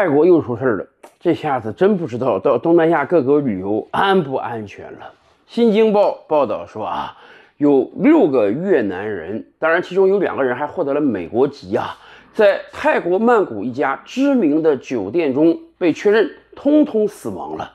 泰国又出事儿了，这下子真不知道到东南亚各国旅游安不安全了。新京报报道说啊，有六个越南人，当然其中有两个人还获得了美国籍啊，在泰国曼谷一家知名的酒店中被确认通通死亡了，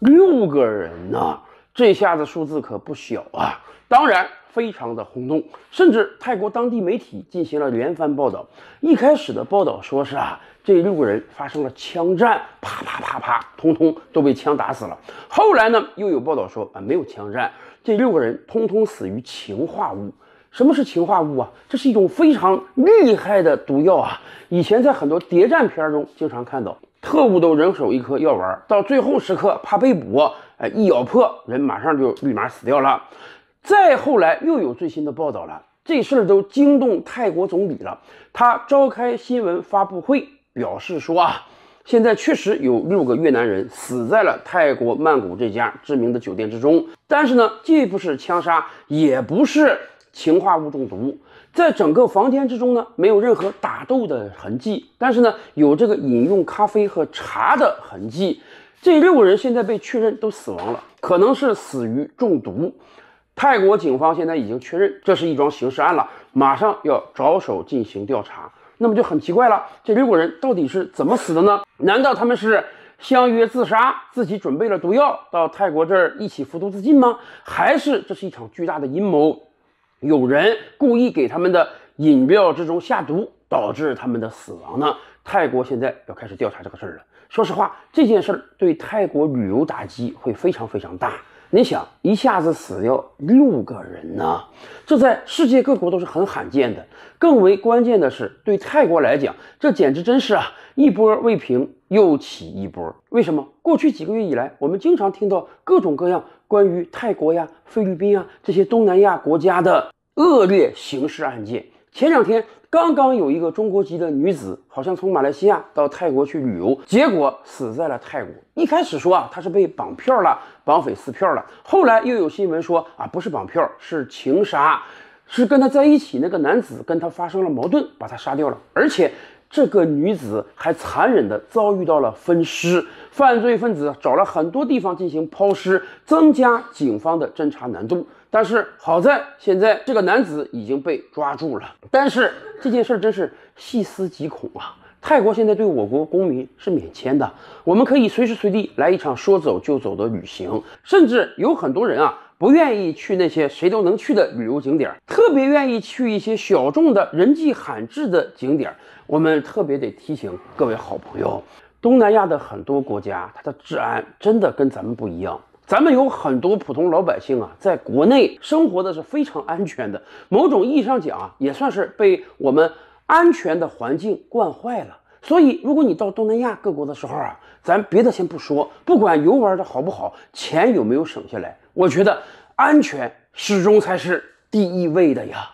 六个人呐，这下子数字可不小啊。当然，非常的轰动，甚至泰国当地媒体进行了连番报道。一开始的报道说是啊，这六个人发生了枪战，啪啪啪啪，通通都被枪打死了。后来呢，又有报道说啊，没有枪战，这六个人通通死于氰化物。什么是氰化物啊？这是一种非常厉害的毒药啊。以前在很多谍战片中经常看到，特务都人手一颗药丸，到最后时刻怕被捕，哎，一咬破，人马上就立马死掉了。再后来又有最新的报道了，这事儿都惊动泰国总理了。他召开新闻发布会，表示说啊，现在确实有六个越南人死在了泰国曼谷这家知名的酒店之中。但是呢，既不是枪杀，也不是氰化物中毒，在整个房间之中呢，没有任何打斗的痕迹。但是呢，有这个饮用咖啡和茶的痕迹。这六个人现在被确认都死亡了，可能是死于中毒。泰国警方现在已经确认这是一桩刑事案了，马上要着手进行调查。那么就很奇怪了，这六个人到底是怎么死的呢？难道他们是相约自杀，自己准备了毒药，到泰国这儿一起服毒自尽吗？还是这是一场巨大的阴谋，有人故意给他们的饮料之中下毒，导致他们的死亡呢？泰国现在要开始调查这个事儿了。说实话，这件事儿对泰国旅游打击会非常非常大。你想一下子死掉六个人呢？这在世界各国都是很罕见的。更为关键的是，对泰国来讲，这简直真是啊，一波未平又起一波。为什么？过去几个月以来，我们经常听到各种各样关于泰国呀、菲律宾啊这些东南亚国家的恶劣刑事案件。前两天刚刚有一个中国籍的女子，好像从马来西亚到泰国去旅游，结果死在了泰国。一开始说啊，她是被绑票了，绑匪撕票了。后来又有新闻说啊，不是绑票，是情杀，是跟她在一起那个男子跟她发生了矛盾，把她杀掉了。而且。这个女子还残忍地遭遇到了分尸，犯罪分子找了很多地方进行抛尸，增加警方的侦查难度。但是好在现在这个男子已经被抓住了。但是这件事儿真是细思极恐啊！泰国现在对我国公民是免签的，我们可以随时随地来一场说走就走的旅行，甚至有很多人啊。不愿意去那些谁都能去的旅游景点，特别愿意去一些小众的、人迹罕至的景点。我们特别得提醒各位好朋友，东南亚的很多国家，它的治安真的跟咱们不一样。咱们有很多普通老百姓啊，在国内生活的是非常安全的，某种意义上讲啊，也算是被我们安全的环境惯坏了。所以，如果你到东南亚各国的时候啊，咱别的先不说，不管游玩的好不好，钱有没有省下来，我觉得安全始终才是第一位的呀。